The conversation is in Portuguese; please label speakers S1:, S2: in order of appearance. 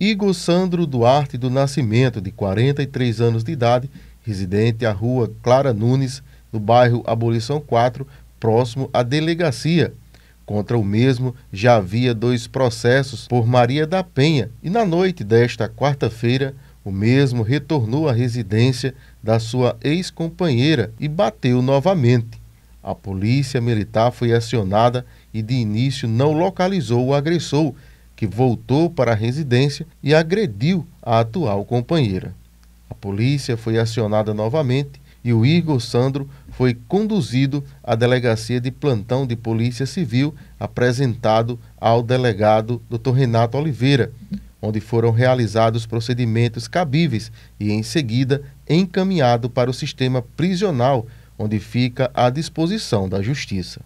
S1: Igor Sandro Duarte do Nascimento, de 43 anos de idade, residente à rua Clara Nunes, no bairro Abolição 4, próximo à delegacia. Contra o mesmo já havia dois processos por Maria da Penha e na noite desta quarta-feira o mesmo retornou à residência da sua ex-companheira e bateu novamente. A polícia militar foi acionada e de início não localizou o agressor, que voltou para a residência e agrediu a atual companheira. A polícia foi acionada novamente e o Igor Sandro foi conduzido à delegacia de plantão de Polícia Civil, apresentado ao delegado Dr. Renato Oliveira, onde foram realizados procedimentos cabíveis e, em seguida, encaminhado para o sistema prisional, onde fica à disposição da Justiça.